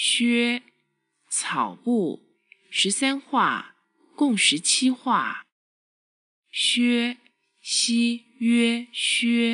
靴，草布十三画，共十七画。靴 x u 薛。